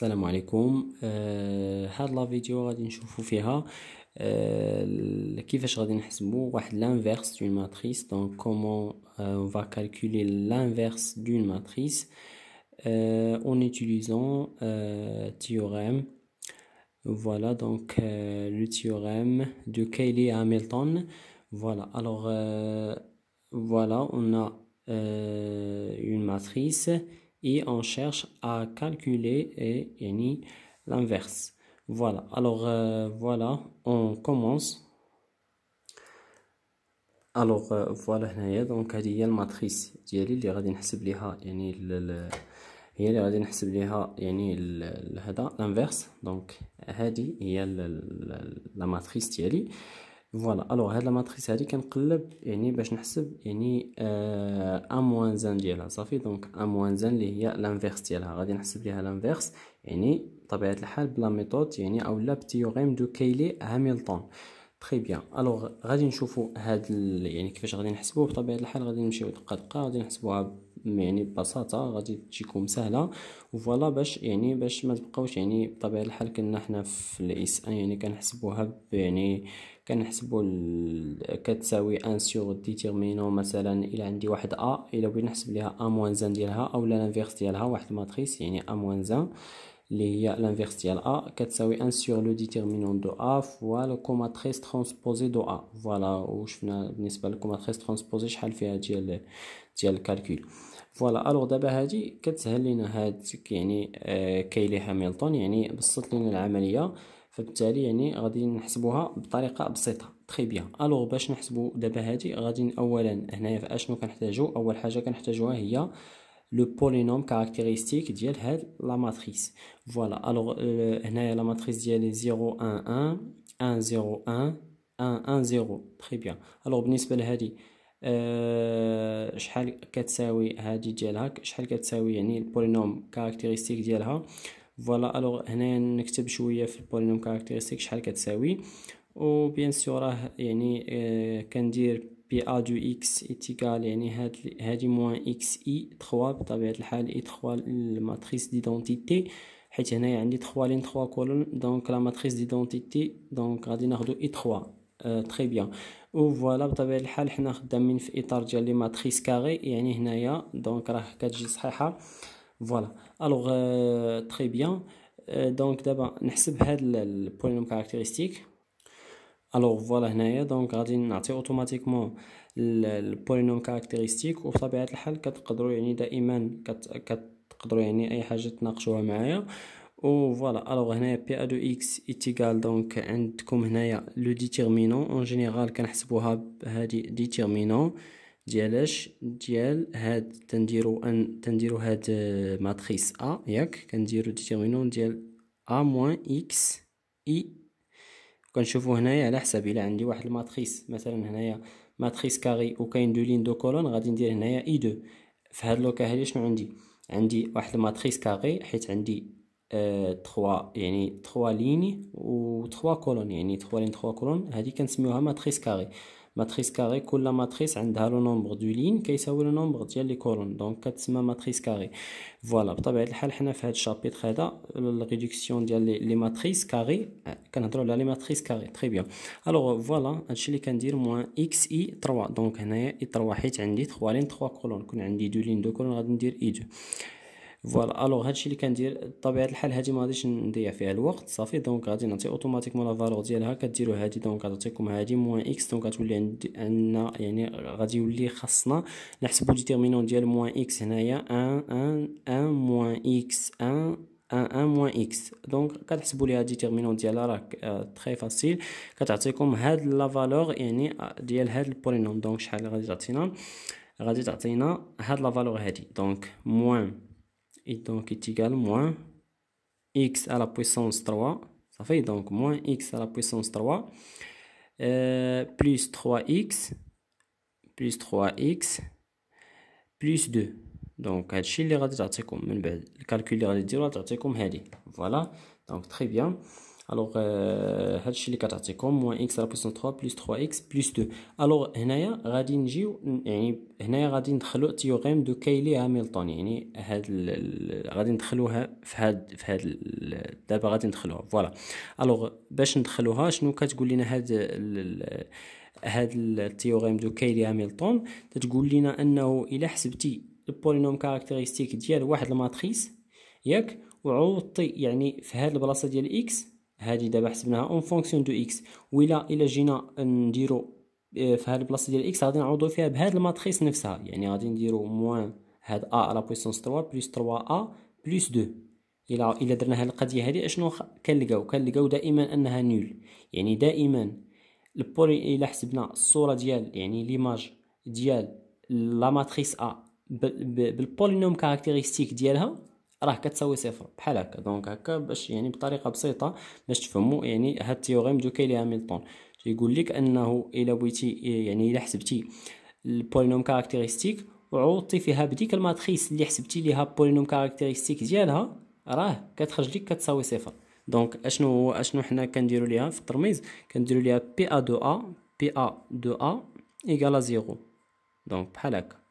salam alaikum, dans cette vidéo je vous montrer l'inverse d'une matrice donc comment euh, on va calculer l'inverse d'une matrice euh, en utilisant euh, théorème voilà donc le théorème de Cayley Hamilton voilà alors voilà, on a une matrice et on cherche à calculer et ni l'inverse. Voilà, alors euh, voilà, on commence. Alors euh, voilà, donc il y a la matrice, il y a l'inverse, yani, yani, donc il y a la matrice. Diali. فوالا الوغ هاد لا ماتريس هادي كنقلب يعني باش نحسب يعني ا موان زان ديالها صافي دونك ا موان زان اللي هي لانفيرس ديالها غادي نحسب ليها لانفيرس يعني بطبيعه الحال بلا ميثود يعني اولا بتيوغيم دو كيلي هاميلتون تري بيان الوغ غادي نشوفوا هاد يعني كيفاش غادي نحسبوه بطبيعه الحال غادي نمشيو دقه دقه غادي نحسبوها يعني ببساطه غادي تجيكم سهله وفوالا باش يعني باش ما تبقاوش يعني بطبيعه الحال كنا حنا في الاس ان يعني كنحسبوها يعني كنحسبوا كتساوي ان سيغ ديتيرمينون مثلا الى عندي واحد ا الى بغيت نحسب ليها ا موان زان ديالها اولا لانفيرس ديالها واحد الماتريس يعني ا موان زان اللي هي لانفيرس ديال ا كتساوي ان سيغ لو ديتيرمينون دو ا فوا لو كوماتريس ترونسبوزي دو ا فوالا وشفنا بالنسبه للكوماتريس ترونسبوزي شحال فيها ديال ديال الكالكول فوالا الوغ دابا هادي كتسهل لينا هاد يعني آه، كايلي كيلي هاميلتون يعني بسط لينا العمليه فبالتالي يعني غادي نحسبوها بطريقه بسيطه تري بيان الوغ باش نحسبو دابا هادي غادي اولا هنايا اشنو كنحتاجو اول حاجه كنحتاجوها هي لو بولينوم كاركتيريستيك ديال هاد لا ماتريس فوالا الوغ آه، هنايا لا ماتريس ديال 0 1 1 1 0 1 1 1 0 تري بيان الوغ بالنسبه لهادي آه، شحال كتساوي هادي ديالها شحال كتساوي يعني البولينوم كاركتيرستيك ديالها فوالا الوغ هنا نكتب شويه في البولينوم كاركتيرستيك شحال كتساوي و بيان سور راه يعني آه، كندير بي ا دو اكس ايتيكال يعني هاد هادي موان اكس اي 3 بطبيعه الحال اي 3 الماتريس ديدونتيتي حيت هنايا عندي 3 لين 3 كولون دونك لا ماتريس ديدونتيتي دونك غادي ناخذ اي 3 تري بيان او فوالا بطبيعه الحال حنا خدامين في اطار ديال لي ماتريس كاري يعني هنايا دونك راه كتجي صحيحه فوالا الوغ تري بيان دونك دابا نحسب هاد البولينوم كاركتيرستيك الوغ فوالا هنايا دونك غادي نعطي اوتوماتيكمون البولينوم كاركتيرستيك وبطبيعه الحال كتقدروا يعني دائما كتقدروا يعني اي حاجه تناقشوها معايا او فوالا الوغ هنايا بي ا دو اكس اتيكال دونك عندكم هنايا لو ديتيرمينون اون جينيرال كنحسبوها بهادي ديتيرمينون ديال اش ديال هاد تنديرو ان تنديرو هاد ماتريس ا ياك كنديرو ديتيرمينون ديال ا موان اكس اي كنشوفو هنايا على حساب الا عندي واحد الماتريس مثلا هنايا ماتريس كاري وكاين دو لين دو كولون غادي ندير هنايا اي دو في هاد لوكا هادي شنو عندي عندي واحد الماتريس كاري حيت عندي تخوا يعني تخوا ليني و تخوا كولون يعني تخوا لين تخوا كولون هادي كنسميوها ماتريس كاري ماتريس كاري كل ماتريس عندها لو نومبر دو لين كيساوي لو نومبر ديال لي كولون دونك كتسمى ماتريس كاري فوالا بطبيعه الحال حنا في هاد الشابيتر هذا الريدكسيون ديال لي ماتريس كاري كنهضروا على لي ماتريس كاري تري بيان الوغ فوالا هادشي اللي كندير موان اكس اي 3 دونك هنايا اي 3 حيت عندي 3 لين 3 كولون كون عندي دو لين دو كولون غادي ندير اي 2 فوالا الوغ هادشي اللي كندير بطبيعه الحال هادي ما غاديش نضيع فيها الوقت صافي دونك غادي نعطي اوتوماتيكمون لا فالور ديالها كديروا هادي دونك غتعطيكم هادي موان اكس دونك غتولي عندنا يعني غادي يولي خاصنا نحسبوا ديتيرمينون ديال موان اكس هنايا ان 1 1 موان اكس 1 ان ان موان اكس دونك كتحسبوا ليها ديتيرمينون ديالها راه تري آه، فاسيل كتعطيكم هاد لا فالور يعني آه، ديال هاد البولينوم دونك شحال غادي تعطينا غادي تعطينا هاد لا فالور هادي دونك موان et donc est égal moins x à la puissance 3. Ça fait donc moins x à la puissance 3 euh, plus 3x plus 3x plus 2. Donc هادشي اللي غادي تعطيكم من بعد الكالكول اللي غادي الوغ euh, هادشي اللي كتعطيكم موان اكس على بويسون 3 بلس 3 اكس بلس 2 الوغ هنايا غادي نجيو يعني هنايا غادي ندخلو تيوغيم دو كايلي هاميلتون يعني هاد غادي ندخلوها في هاد في هاد دابا غادي ندخلوها فوالا الوغ باش ندخلوها شنو كتقول لنا هاد ال... هاد التيوغيم دو كايلي هاميلتون تتقول لنا انه الا حسبتي البولينوم كاركتيرستيك ديال واحد الماتريس ياك وعوضتي يعني في هاد البلاصه ديال اكس هذه دابا حسبناها اون فونكسيون دو اكس ولا الا جينا نديرو آه، في هذه البلاصه ديال اكس غادي نعوضو فيها بهاد الماتريس نفسها يعني غادي نديرو موان هاد ا على بويسونس 3 بلس 3 ا بلس 2 الا درنا هاد القضيه هادي اشنو كنلقاو كنلقاو دائما انها نول يعني دائما البولي الا حسبنا الصوره ديال يعني ليماج ديال لا ماتريس ا بالبولينوم كاركتيرستيك ديالها راه كتساوي صفر بحال هكا دونك هكا باش يعني بطريقه بسيطه باش تفهموا يعني هاد التيوريم دو كيلي هاميلتون تيقول لك انه الا بغيتي يعني الا حسبتي البولينوم كاركتيرستيك وعوضتي فيها بديك الماتريس اللي حسبتي ليها بولينوم كاركتيرستيك ديالها راه كتخرج لك كتساوي صفر دونك اشنو هو اشنو حنا كنديرو ليها في الترميز كنديرو ليها بي ا دو ا بي ا دو ا ايكالا زيرو دونك بحال هكا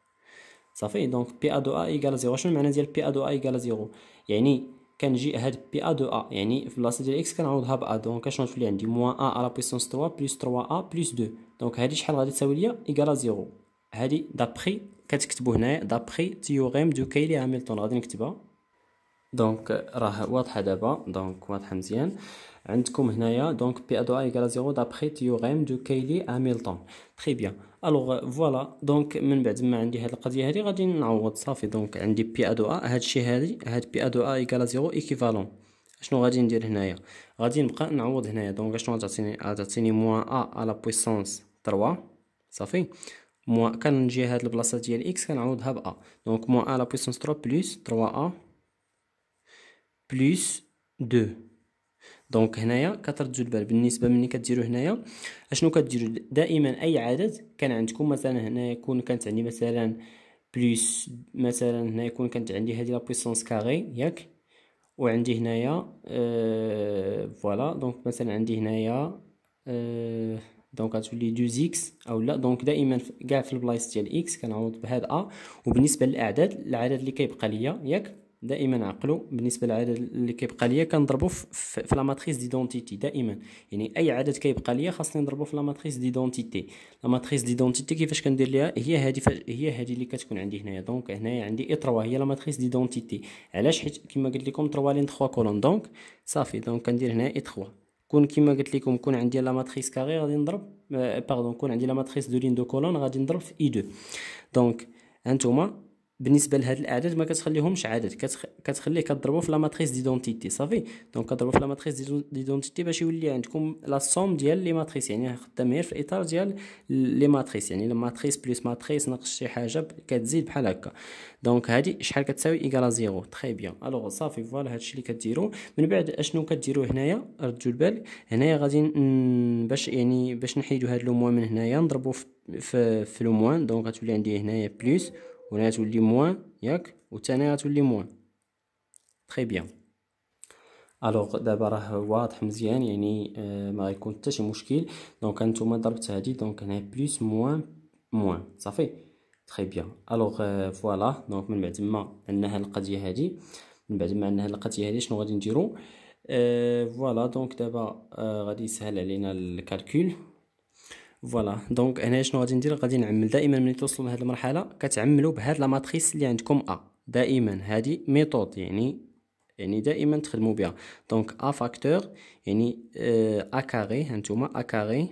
صافي دونك بي ا دو ا ايغال زيرو شنو المعنى ديال بي ا دو ا ايغال زيرو يعني كنجي هاد بي ا دو ا يعني في بلاصه ديال اكس كنعوضها ب ا دونك شنو تولي عندي موان ا لا بويسونس 3 بلس 3 ا بلس 2 دونك هادي شحال غادي تساوي ليا ايغال زيرو هادي دابخي كتكتبو هنايا دابخي تيوغيم دو كيلي هاميلتون غادي نكتبها دونك راه واضحه دابا دونك واضحه مزيان عندكم هنايا دونك بي ا دو اي ايكال زيرو دابخي تيوغيم دو كيلي هاميلتون تري بيان الوغ فوالا دونك من بعد ما عندي هاد القضيه هادي غادي نعوض صافي دونك عندي بي ا دو ا هادشي هادي هاد بي دو ا ايكال زيرو ايكيفالون شنو غادي ندير هنايا غادي نبقى نعوض هنايا دونك شنو غتعطيني غتعطيني موان ا على بويسونس 3 صافي موان كنجي هاد البلاصه ديال اكس كنعوضها ب ا دونك موان ا على بويسونس 3 بلس 3 ا بلس دو دونك هنايا كثرة البال بالنسبة ملي كديرو هنايا اشنو كديرو دائما اي عدد كان عندكم مثلا هنا يكون كانت عندي مثلا بلس مثلا هنا يكون كانت عندي هذه لا بويسونس كاري ياك وعندي هنايا أه فوالا دونك مثلا عندي هنايا أه دونك غتولي دوز اكس او لا دونك دائما كاع في البلايص ديال اكس كنعوض بهذا ا وبالنسبه للاعداد العدد اللي كيبقى ليا ياك دائما عقلوا بالنسبه للعدد اللي كيبقى ليا كنضربو في لا ماتريس ديدونتيتي دائما يعني اي عدد كيبقى ليا خاصني نضربو في لا ماتريس ديدونتيتي لا ماتريس ديدونتيتي كيفاش كندير ليها هي هذه هي هذه اللي كتكون عندي هنايا دونك هنايا عندي اي 3 هي لا ماتريس ديدونتيتي علاش حيت كما قلت لكم 3 لين 3 كولون دونك صافي دونك كندير هنا اي 3 كون كما قلت لكم كون عندي لا ماتريس كاري غادي نضرب باردون آه، كون عندي لا ماتريس دو لين دو كولون غادي نضرب في اي 2 دونك هانتوما بالنسبه لهاد الاعداد ما كتخليهمش عدد كتخليه كضربو في لا ماتريس ديدونتيتي صافي دونك كضربو في لا ماتريس ديدونتيتي باش يولي عندكم لا سوم ديال لي ماتريس يعني خدام غير في الاطار ديال لي ماتريس يعني ماتريس بلس ماتريس ناقص شي حاجه كتزيد بحال هكا دونك هادي شحال كتساوي ايكالا زيرو تري بيان الوغ صافي فوالا هادشي اللي كديرو من بعد اشنو كديرو هنايا ردوا البال هنايا غادي باش يعني باش نحيدو هاد لو موان من هنايا نضربو في في, في لو موان دونك غتولي عندي هنايا بلس ولا تولي موان ياك والثانية غتولي موان تخي بيان الوغ دابا راه واضح مزيان يعني آه، ما غيكون حتى شي مشكل دونك انتما ضربت هادي دونك هنا بلس موان موان صافي تخي بيان الوغ فوالا دونك من بعد ما عندنا هاد القضيه هادي من بعد ما عندنا هاد القضيه هادي شنو غادي نديرو فوالا آه، دونك دابا آه، غادي يسهل علينا الكالكول فوالا دونك هنا شنو غادي ندير غادي نعمل دائما ملي توصلوا لهاد المرحله كتعملوا بهاد لا ماتريس اللي عندكم ا دائما هادي ميثود يعني يعني دائما تخدموا بها دونك ا فاكتور يعني ا آه، كاري هانتوما ا كاري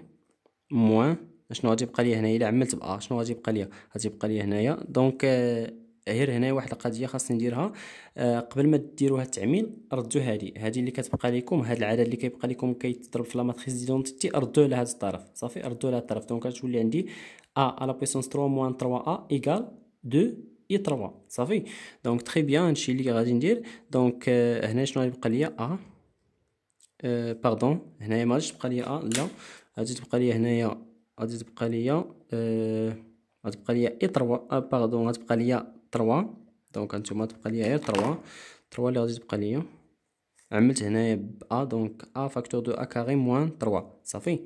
موان شنو غادي يبقى لي هنايا الا عملت ب ا شنو غادي يبقى لي غادي يبقى لي هنايا دونك آه، غير هنا واحد القضيه خاصني نديرها آه قبل ما ديروا هاد التعميل ردوا هادي هادي اللي كتبقى لكم هاد العدد اللي كيبقى لكم كيتضرب في لا ماتريس ديدونتيتي ردوه لهاد الطرف صافي ردوه لهاد الطرف دونك غتولي عندي ا على بويسونس 3 موان 3 ا ايكال 2 اي 3 صافي دونك تري بيان هادشي اللي غادي ندير دونك آه، هنا شنو غيبقى ليا ا آه باردون هنايا ما غاديش تبقى ليا ا لا غادي تبقى ليا هنايا غادي تبقى ليا آه، غتبقى ليا اي 3 باردون غتبقى ليا تروا دونك هانتوما تبقى ليا غير تروا تروا اللي غادي تبقى ليا عملت هنايا ب ا دونك ا فاكتور دو ا كاري موان تروا صافي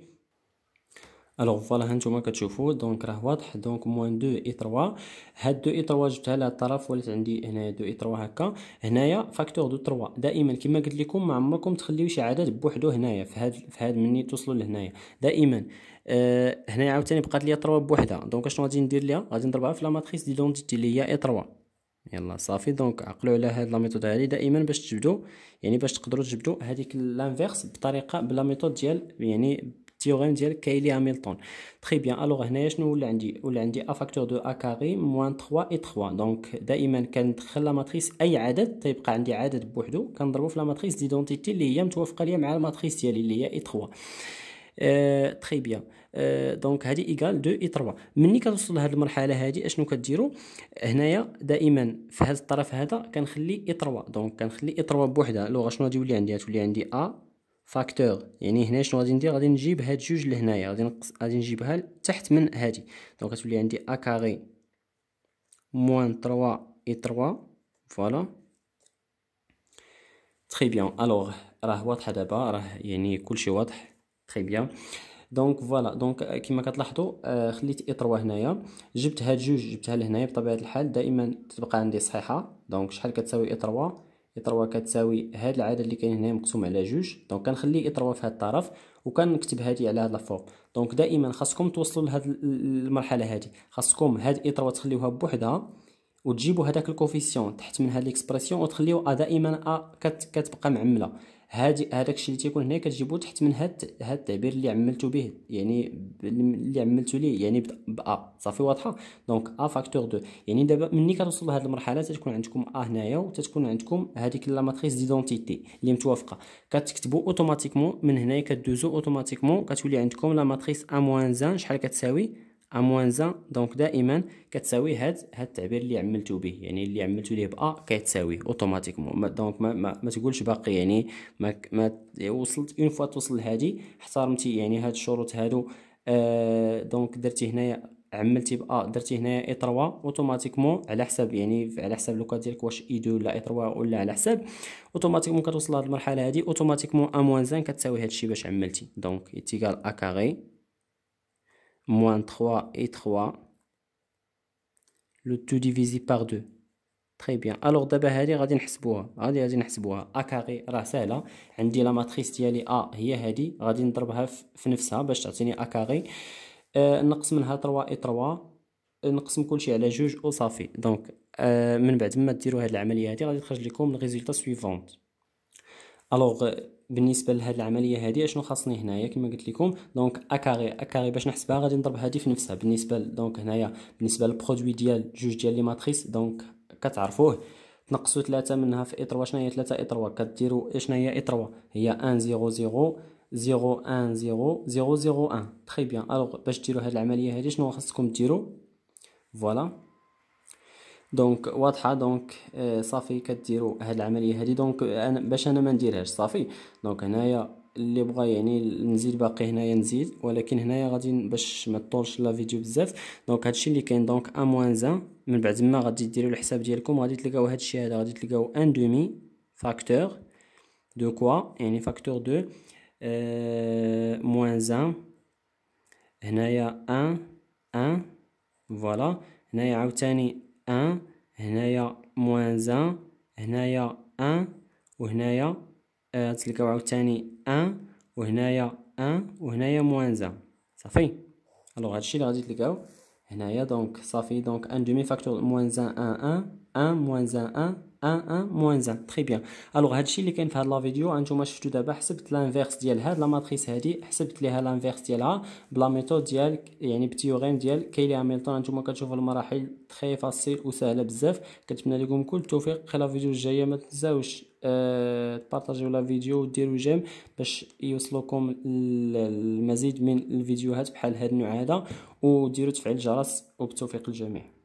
الوغ فوالا هانتوما كتشوفوا دونك راه واضح دونك موان دو اي 3 هاد دو اي 3 جبتها لهاد الطرف ولات عندي هنا دو اي 3 هكا هنايا فاكتور دو 3 دائما كما قلت لكم ما عمركم تخليو شي عدد بوحدو هنايا في هاد في هاد مني توصلوا لهنايا دائما آه هنايا عاوتاني بقات لي 3 بوحدها دونك اشنو غادي ندير ليها غادي نضربها في لا ماتريس دونتيتي اللي هي اي 3 يلا صافي دونك عقلوا على هاد لا ميثود هادي دائما باش تجبدوا يعني باش تقدروا تجبدوا هذيك لانفيرس بطريقه بلا ميثود ديال يعني تيوريم ديال كايلي هاميلتون تري بيان الوغ هنايا شنو ولا عندي ولا عندي ا فاكتور دو ا كاري موان 3 اي 3 دونك دائما كندخل لا ماتريس اي عدد تيبقى عندي عدد بوحدو كنضربو في لا ماتريس ديدونتيتي اللي هي متوافقه ليا مع الماتريس ديالي اللي هي اي 3 أه، تري بيان أه، دونك هادي ايكال 2 اي 3 ملي كتوصل لهاد المرحله هادي اشنو كديروا هنايا دائما في هاد الطرف هذا كنخلي اي 3 دونك كنخلي اي 3 بوحدها لوغ شنو غادي يولي عندي غتولي عندي ا فاكتور يعني هنا شنو غادي ندير غادي نجيب هاد جوج لهنايا غادي نقص غادي نجيبها تحت من هادي دونك غتولي عندي ا كاري موان 3 اي 3 فوالا تري بيان الوغ راه واضحه دابا راه يعني كلشي واضح تري بيان دونك فوالا دونك كما كتلاحظوا خليت اي 3 هنايا جبت هاد جوج جبتها لهنايا بطبيعه الحال دائما تبقى عندي صحيحه دونك شحال كتساوي اي 3 اي 3 كتساوي هاد العدد اللي كاين هنا مقسوم على جوج دونك كنخلي اي 3 في هذا الطرف وكنكتب هادي على هاد لافور دونك دائما خاصكم توصلوا لهاد المرحله هادي خاصكم هاد اي 3 تخليوها بوحدها وتجيبوا هذاك الكوفيسيون تحت من هاد ليكسبرسيون وتخليوها ا دائما ا كتبقى معمله هادي هذاك الشيء اللي تيكون هنا كتجيبو تحت من هاد هاد التعبير اللي عملتو به يعني اللي عملتو ليه يعني ب ا آه، صافي واضحه دونك ا فاكتور دو يعني دابا ملي كتوصل لهاد المرحله تتكون عندكم ا هنايا وتتكون عندكم هذيك لا ماتريس ديدونتيتي اللي متوافقه كتكتبو اوتوماتيكمون من هنايا كدوزو اوتوماتيكمون كتولي عندكم لا ماتريس ا موان زان شحال كتساوي ا موان زان دونك دائما كتساوي هاد هاد التعبير اللي عملتو به يعني اللي عملتو ليه با كيتساوي اوتوماتيكمون دونك ما, ما, ما تقولش باقي يعني ما, ما وصلت اون فوا توصل لهادي احترمتي يعني هاد الشروط هادو آه دونك درتي هنايا عملتي ب ا درتي هنايا اي 3 اوتوماتيكمون على حساب يعني على حساب لوكا ديالك واش اي 2 ولا اي 3 ولا على حساب اوتوماتيكمون كتوصل لهاد المرحله هادي اوتوماتيكمون ا موان زان كتساوي هادشي باش عملتي دونك اتيكال ا كاري moins 3 et 3 le tout divisé par 2 très bien alors دابا هادي غادي نحسبوها غادي غادي نحسبوها ا كاري راه ساهله عندي لا ماتريس ديالي ا هي هادي غادي نضربها في نفسها باش تعطيني ا كاري أه نقص منها 3 اي 3 نقسم كلشي على جوج وصافي دونك أه من بعد ما ديروا هذه العمليه هذه غادي تخرج لكم الريزلت سويفونت الوغ بالنسبه لهاد العمليه هادي اشنو خاصني هنايا كما قلت لكم دونك ا كاري ا كاري باش نحسبها غادي نضرب هادي في نفسها بالنسبه دونك هنايا بالنسبه للبرودوي ديال جوج ديال لي ماتريس دونك كتعرفوه تنقصوا ثلاثة منها في اطروا شنو هي ثلاثة اطروا كديروا شنو هي اطروا هي 1 0 0 0 1 0 0 0 1 تري بيان الوغ باش ديروا هاد العمليه هادي شنو خاصكم ديروا فوالا دونك واضحه دونك آه، صافي كديروا هاد العمليه هادي دونك انا باش انا ما نديرهاش صافي دونك هنايا اللي بغى يعني نزيد باقي هنايا نزيد ولكن هنايا غادي باش ما طولش لا فيديو بزاف دونك هادشي اللي كاين دونك ا موان زان من بعد ما غادي ديروا الحساب ديالكم غادي تلقاو هادشي هذا غادي تلقاو ان دومي فاكتور دو كوا يعني فاكتور دو آه، موان زان هنايا ان ان فوالا هنايا عاوتاني ان هنايا موانز ان هنايا ان وهنايا آه، تلقاو عاوتاني ان وهنايا ان وهنايا موانز ان صافي الوغ هادشي اللي غادي تلقاو هنايا دونك صافي دونك ان دومي فاكتور موانز 1 ان ان ان موان ان 1 1 موانز 1 تري بيان الوغ هادشي اللي كاين في هاد لا فيديو انتم شفتو دابا حسبت لانفيرس ديال هاد لا ماتريس هادي حسبت ليها لانفيرس ديالها بلا ميثود ديال يعني بتيوريم ديال كيلي هاميلتون انتوما كتشوفوا المراحل تري فاسيل وسهله بزاف كنتمنى لكم كل التوفيق في لا فيديو الجايه ما تنساوش أه تبارطاجيو لا فيديو وديروا جيم باش يوصلوكم المزيد من الفيديوهات بحال هاد النوع هذا وديروا تفعيل الجرس وبالتوفيق للجميع